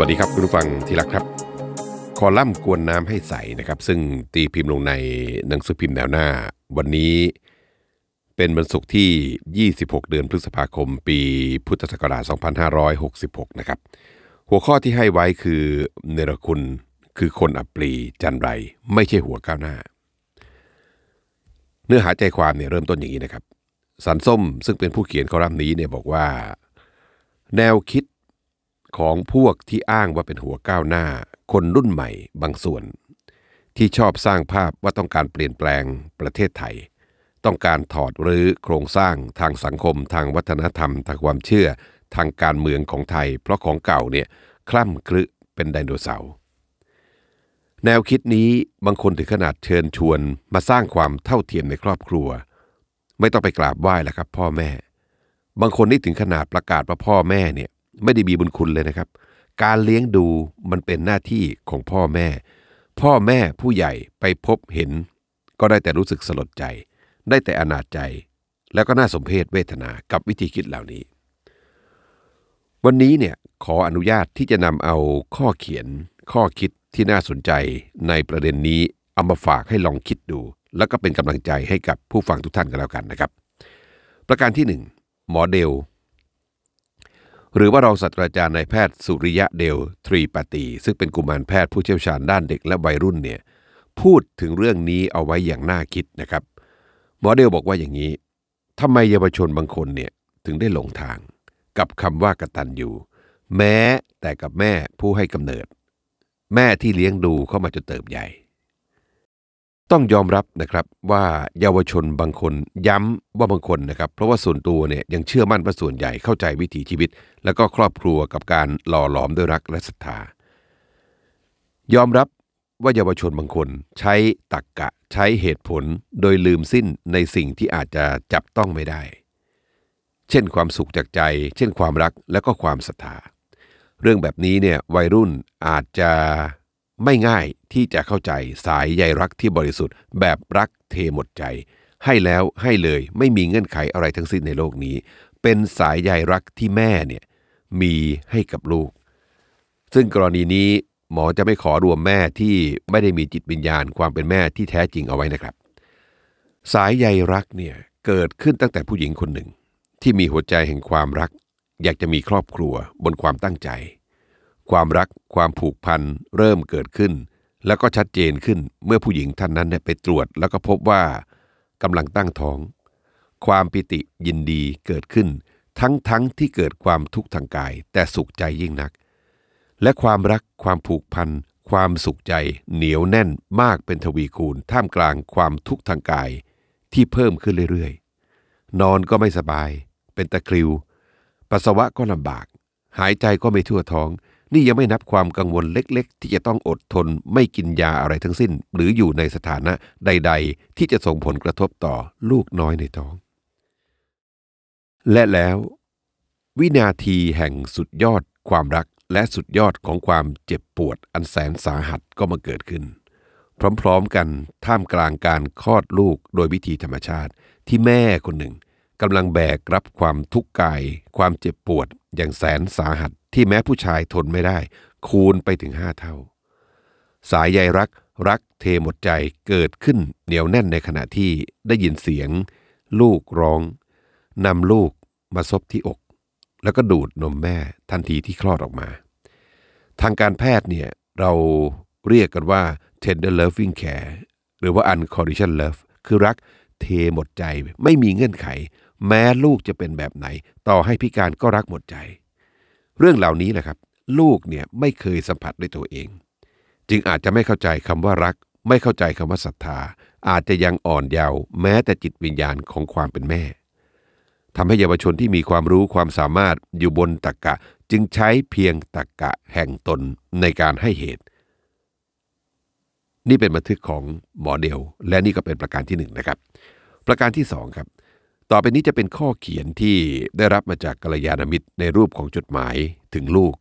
วัสดีครับ คุณผู้ฟังที่รักครับ คอลัมน์กวนน้ำให้ใสนะครับ ซึ่งตีพิมพ์ลงในหนังสือพิมพ์แนวหน้า วันนี้เป็นวันศุกร์ที่ 26 เดือนพฤษภาคม ปีพุทธศักราช2566นะครับหัวข้อที่ให้ไว้คือเนรคุณคือคนอับปรีจันไร ไม่ใช่หัวก้าวหน้า เนื้อหาใจความเนี่ยเริ่มต้นอย่างนี้นะครับสันส้ม ซึ่งเป็นผู้เขียนคอลัมน์นี้เนี่ยบอกว่า แนวคิดของพวกที่อ้างว่าเป็นหัวก้าวหน้า คนรุ่นใหม่บางส่วน ที่ชอบสร้างภาพว่าต้องการเปลี่ยนแปลงประเทศไทย ต้องการถอดรื้อโครงสร้างทางสังคมทางวัฒนธรรมทางความเชื่อ ทางการเมืองของไทย เพราะของเก่าเนี่ยคล่ำคลึเป็นไดโนเสาร์แนวคิดนี้บางคนถึงขนาดเชิญชวนมาสร้างความเท่าเทียมในครอบครัว ไม่ต้องไปกราบไหว้แล้วครับพ่อแม่ บางคนนี่ถึงขนาดประกาศว่าพ่อแม่เนี่ยไม่ได้มีบุญคุณเลยนะครับ การเลี้ยงดูมันเป็นหน้าที่ของพ่อแม่ พ่อแม่ผู้ใหญ่ไปพบเห็น ก็ได้แต่รู้สึกสลดใจ ได้แต่อนาจใจ แล้วก็น่าสมเพชเวทนากับวิธีคิดเหล่านี้ วันนี้เนี่ยขออนุญาตที่จะนำเอาข้อเขียน ข้อคิดที่น่าสนใจในประเด็นนี้เอามาฝากให้ลองคิดดู แล้วก็เป็นกำลังใจให้กับผู้ฟังทุกท่านกันแล้วกันนะครับ ประการที่1หมอเดลหรือว่ารองศาสตราจารย์นายแพทย์สุริยะเดลทรีปตี ซึ่งเป็นกุมารแพทย์ผู้เชี่ยวชาญด้านเด็กและวัยรุ่นเนี่ยพูดถึงเรื่องนี้เอาไว้อย่างน่าคิดนะครับ หมอเดลบอกว่าอย่างนี้ทำไมเยาวชนบางคนเนี่ยถึงได้หลงทาง กับคำว่ากระตันอยู่ แม้แต่กับแม่ผู้ให้กำเนิด แม่ที่เลี้ยงดูเข้ามาจนเติบใหญ่ต้องยอมรับนะครับว่าเยาวชนบางคน ย้ำว่าบางคนนะครับ เพราะว่าส่วนตัวเนี่ยยังเชื่อมั่นว่าส่วนใหญ่เข้าใจวิถีชีวิต แล้วก็ครอบครัวกับการหล่อหลอมด้วยรักและศรัทธา ยอมรับว่าเยาวชนบางคนใช้ตักกะใช้เหตุผลโดยลืมสิ้นในสิ่งที่อาจจะจับต้องไม่ได้ เช่น ความสุขจากใจ เช่นความรักและก็ความศรัทธาเรื่องแบบนี้เนี่ยวัยรุ่นอาจจะไม่ง่ายที่จะเข้าใจสายใยรักที่บริสุทธิ์ แบบรักเทหมดใจ ให้แล้วให้เลยไม่มีเงื่อนไขอะไรทั้งสิ้นในโลกนี้ เป็นสายใยรักที่แม่เนี่ยมีให้กับลูก ซึ่งกรณีนี้หมอจะไม่ขอรวมแม่ที่ไม่ได้มีจิตวิญญาณ ความเป็นแม่ที่แท้จริงเอาไว้นะครับ สายใยรักเนี่ย เกิดขึ้นตั้งแต่ผู้หญิงคนหนึ่ง ที่มีหัวใจแห่งความรัก อยากจะมีครอบครัวบนความตั้งใจความรักความผูกพันเริ่มเกิดขึ้น แล้วก็ชัดเจนขึ้น เมื่อผู้หญิงท่านนั้นไปตรวจ แล้วก็พบว่ากำลังตั้งท้อง ความปิติยินดีเกิดขึ้น ทั้งทั้งที่เกิดความทุกข์ทางกายแต่สุขใจยิ่งนัก และความรักความผูกพันความสุขใจ เหนียวแน่นมากเป็นทวีคูณท่ามกลางความทุกข์ทางกายที่เพิ่มขึ้นเรื่อยๆ นอนก็ไม่สบาย เป็นตะคริว ปัสสาวะก็ลำบาก หายใจก็ไม่ทั่วท้องนี่ยังไม่นับความกังวลเล็กๆ ที่จะต้องอดทนไม่กินยาอะไรทั้งสิ้นหรืออยู่ในสถานะใดๆ ที่จะส่งผลกระทบต่อลูกน้อยในท้อง และแล้ววินาทีแห่งสุดยอดความรักและสุดยอดของความเจ็บปวดอันแสนสาหัสก็มาเกิดขึ้น พร้อมๆกันท่ามกลางการคลอดลูกโดยวิธีธรรมชาติที่แม่คนหนึ่งกำลังแบกรับความทุกข์กาย ความเจ็บปวดอย่างแสนสาหัสที่แม้ผู้ชายทนไม่ได้คูณไปถึงห้าเท่า สายใยรักรักเทหมดใจเกิดขึ้นเหนียวแน่นในขณะที่ได้ยินเสียงลูกร้องนำลูกมาซบที่อก แล้วก็ดูดนมแม่ทันทีที่คลอดออกมา ทางการแพทย์เนี่ยเราเรียกกันว่า tender loving care หรือว่า unconditional love คือรักเทหมดใจไม่มีเงื่อนไข แม้ลูกจะเป็นแบบไหนต่อให้พิการก็รักหมดใจเรื่องเหล่านี้แหละครับ ลูกเนี่ยไม่เคยสัมผัสด้วยตัวเอง จึงอาจจะไม่เข้าใจคำว่ารัก ไม่เข้าใจคำว่าศรัทธา อาจจะยังอ่อนเยาว์แม้แต่จิตวิญญาณของความเป็นแม่ทำให้เยาวชนที่มีความรู้ความสามารถอยู่บนตรกกะ จึงใช้เพียงตรกกะแห่งตนในการให้เหตุ นี่เป็นบันทึกของหมอเดลและนี่ก็เป็นประการที่1นนะครับประการที่2ครับต่อไปนี้จะเป็นข้อเขียนที่ได้รับมาจากกัลยาณมิตรในรูปของจดหมายถึงลูก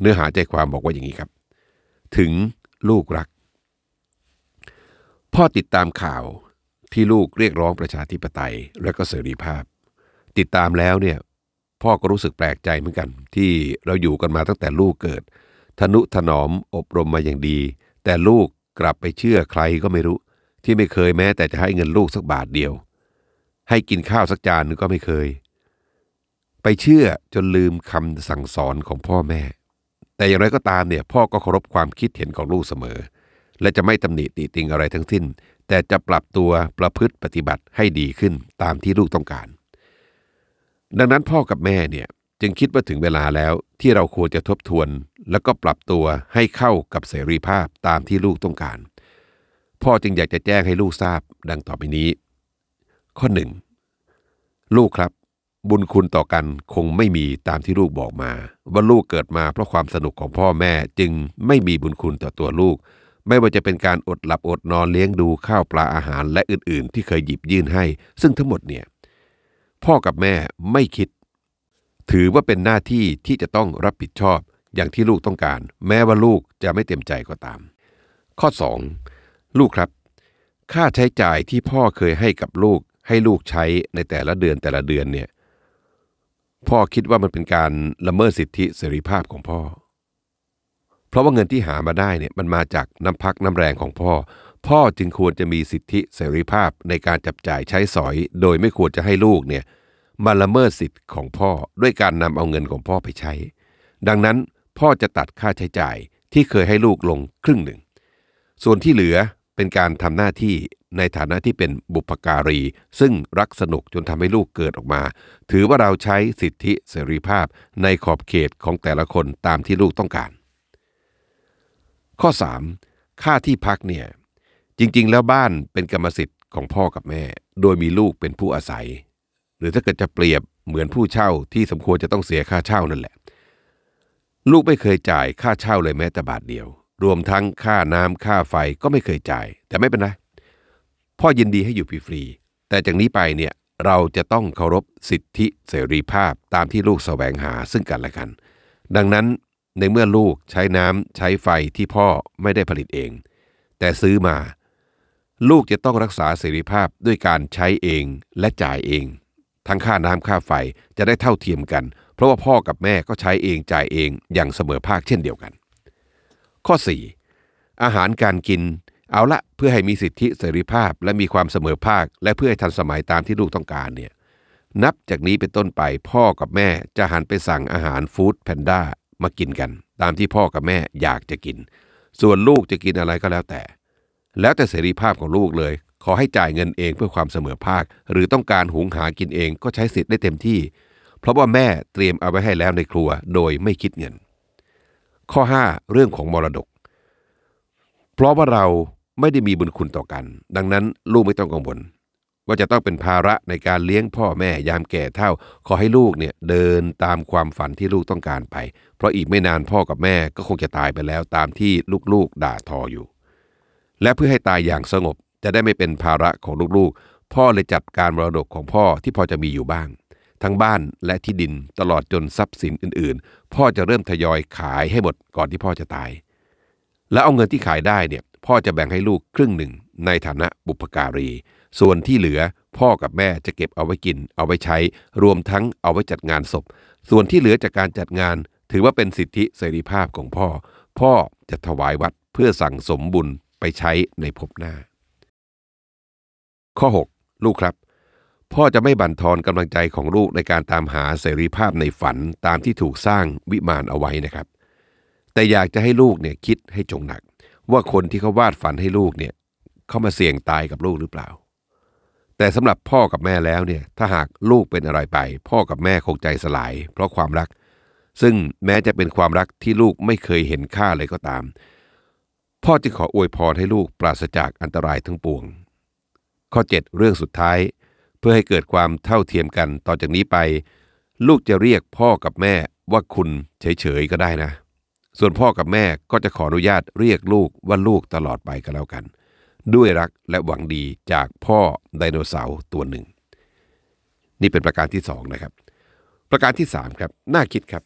เนื้อหาใจความบอกว่าอย่างนี้ครับ ถึงลูกรัก พ่อติดตามข่าวที่ลูกเรียกร้องประชาธิปไตย และก็เสรีภาพ ติดตามแล้วเนี่ยพ่อก็รู้สึกแปลกใจเหมือนกัน ที่เราอยู่กันมาตั้งแต่ลูกเกิด ทนุถนอมอบรมมาอย่างดี แต่ลูกกลับไปเชื่อใครก็ไม่รู้ที่ไม่เคยแม้แต่จะให้เงินลูกสักบาทเดียวให้กินข้าวสักจานนึงก็ไม่เคย ไปเชื่อจนลืมคำสั่งสอนของพ่อแม่ แต่อย่างไรก็ตามเนี่ยพ่อก็เคารพความคิดเห็นของลูกเสมอ และจะไม่ตำหนิติติงอะไรทั้งสิ้น แต่จะปรับตัวประพฤติปฏิบัติให้ดีขึ้นตามที่ลูกต้องการ ดังนั้นพ่อกับแม่เนี่ยจึงคิดว่าถึงเวลาแล้วที่เราควรจะทบทวน แล้วก็ปรับตัวให้เข้ากับเสรีภาพตามที่ลูกต้องการ พ่อจึงอยากจะแจ้งให้ลูกทราบดังต่อไปนี้ข้อหนึ่งลูกครับ บุญคุณต่อกันคงไม่มีตามที่ลูกบอกมา ว่าลูกเกิดมาเพราะความสนุกของพ่อแม่จึงไม่มีบุญคุณต่อตัวลูก ไม่ว่าจะเป็นการอดหลับอดนอนเลี้ยงดูข้าวปลาอาหารและอื่นๆ ที่เคยหยิบยื่นให้ซึ่งทั้งหมดเนี่ยพ่อกับแม่ไม่คิด ถือว่าเป็นหน้าที่ที่จะต้องรับผิดชอบอย่างที่ลูกต้องการ แม้ว่าลูกจะไม่เต็มใจก็ตาม ข้อ 2 ลูกครับ ค่าใช้จ่ายที่พ่อเคยให้กับลูกให้ลูกใช้ในแต่ละเดือนแต่ละเดือนเนี่ยพ่อคิดว่ามันเป็นการละเมิดสิทธิเสรีภาพของพ่อ เพราะว่าเงินที่หามาได้เนี่ยมันมาจากน้ำพักน้ำแรงของพ่อ พ่อจึงควรจะมีสิทธิเสรีภาพในการจับจ่ายใช้สอย โดยไม่ควรจะให้ลูกเนี่ยมาละเมิดสิทธิ์ของพ่อด้วยการนำเอาเงินของพ่อไปใช้ ดังนั้นพ่อจะตัดค่าใช้จ่ายที่เคยให้ลูกลงครึ่งหนึ่ง ส่วนที่เหลือเป็นการทำหน้าที่ในฐานะที่เป็นบุพการี ซึ่งรักสนุกจนทำให้ลูกเกิดออกมา ถือว่าเราใช้สิทธิเสรีภาพในขอบเขตของแต่ละคนตามที่ลูกต้องการ ข้อ 3. ค่าที่พักเนี่ยจริง ๆ แล้วบ้านเป็นกรรมสิทธิ์ของพ่อกับแม่ โดยมีลูกเป็นผู้อาศัย หรือถ้าเกิดจะเปรียบ เหมือนผู้เช่าที่สมควรจะต้องเสียค่าเช่านั่นแหละ ลูกไม่เคยจ่ายค่าเช่าเลยแม้แต่บาทเดียว รวมทั้งค่าน้ำค่าไฟก็ไม่เคยจ่ายแต่ไม่เป็นไรพ่อยินดีให้อยู่ฟรีๆแต่จากนี้ไปเนี่ย เราจะต้องเคารพสิทธิเสรีภาพตามที่ลูกแสวงหาซึ่งกันและกัน ดังนั้นในเมื่อลูกใช้น้ำใช้ไฟที่พ่อไม่ได้ผลิตเอง แต่ซื้อมา ลูกจะต้องรักษาเสรีภาพด้วยการใช้เองและจ่ายเอง ทั้งค่าน้ำค่าไฟจะได้เท่าเทียมกัน เพราะว่าพ่อกับแม่ก็ใช้เองจ่ายเองอย่างเสมอภาคเช่นเดียวกัน ข้อ 4. อาหารการกินเอาละเพื่อให้มีสิทธิเสรีภาพและมีความเสมอภาคและเพื่อให้ทันสมัยตามที่ลูกต้องการเนี่ยนับจากนี้เป็นต้นไปพ่อกับแม่ จะหันไปสั่งอาหารฟู้ดแพนด้ามากินกัน ตามที่พ่อกับแม่อยากจะกิน ส่วนลูกจะกินอะไรก็แล้วแต่ แล้วแต่เสรีภาพของลูกเลย ขอให้จ่ายเงินเองเพื่อความเสมอภาค หรือต้องการหุงหากินเองก็ใช้สิทธิ์ได้เต็มที่ เพราะว่าแม่เตรียมเอาไว้ให้แล้วในครัวโดยไม่คิดเงิน ข้อ5เรื่องของมรดกเพราะว่าเราไม่ได้มีบุญคุณต่อกัน ดังนั้นลูกไม่ต้องกังวลว่าจะต้องเป็นภาระในการเลี้ยงพ่อแม่ยามแก่เท่า ขอให้ลูกเนี่ยเดินตามความฝันที่ลูกต้องการไป เพราะอีกไม่นานพ่อกับแม่ก็คงจะตายไปแล้วตามที่ลูกๆด่าทออยู่ และเพื่อให้ตายอย่างสงบ จะได้ไม่เป็นภาระของลูกๆ พ่อเลยจับการมรดกของพ่อที่พอจะมีอยู่บ้าง ทั้งบ้านและที่ดินตลอดจนทรัพย์สินอื่นๆ พ่อจะเริ่มทยอยขายให้หมดก่อนที่พ่อจะตาย และเอาเงินที่ขายได้เนี่ยพ่อจะแบ่งให้ลูกครึ่งหนึ่งในฐานะบุพการี ส่วนที่เหลือพ่อกับแม่จะเก็บเอาไว้กิน เอาไว้ใช้รวมทั้งเอาไว้จัดงานศพ ส่วนที่เหลือจากการจัดงาน ถือว่าเป็นสิทธิเสรีภาพของพ่อ พ่อจะถวายวัดเพื่อสั่งสมบุญไปใช้ในภพหน้า ข้อ 6 ลูกครับ พ่อจะไม่บั่นทอนกำลังใจของลูกในการตามหาเสรีภาพในฝันตามที่ถูกสร้างวิมานเอาไว้นะครับ แต่อยากจะให้ลูกเนี่ยคิดให้จงหนักว่าคนที่เขาวาดฝันให้ลูกเนี่ยเขามาเสี่ยงตายกับลูกหรือเปล่า แต่สำหรับพ่อกับแม่แล้วเนี่ยถ้าหากลูกเป็นอะไรไป พ่อกับแม่คงใจสลาย เพราะความรัก ซึ่งแม้จะเป็นความรักที่ลูกไม่เคยเห็นค่าเลยก็ตาม พ่อจึงขออวยพรให้ลูกปราศจากอันตรายทั้งปวง ข้อ 7 เรื่องสุดท้ายเพื่อให้เกิดความเท่าเทียมกันต่อจากนี้ไป ลูกจะเรียกพ่อกับแม่ว่าคุณเฉยๆก็ได้นะส่วนพ่อกับแม่ก็จะขออนุญาตเรียกลูกว่าลูกตลอดไปก็แล้วกัน ด้วยรักและหวังดีจากพ่อไดโนเสาร์ตัวหนึ่ง นี่เป็นประการที่สองนะครับประการที่สามครับน่าคิดครับ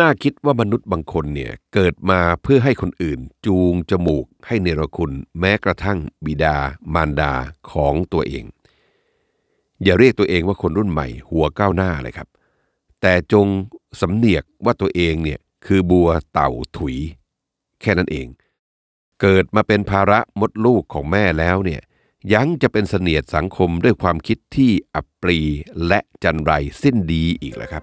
น่าคิดว่ามนุษย์บางคนเนี่ยเกิดมาเพื่อให้คนอื่นจูงจมูกให้เนรคุณ แม้กระทั่งบิดามารดาของตัวเอง อย่าเรียกตัวเองว่าคนรุ่นใหม่หัวก้าวหน้าเลยครับแต่จงสำเนียกว่าตัวเองเนี่ยคือบัวเต่าถุย แค่นั้นเอง เกิดมาเป็นภาระมดลูกของแม่แล้วเนี่ยยังจะเป็นเสนียดสังคมด้วยความคิดที่อับปรีและจันไรสิ้นดีอีกแล้วครับ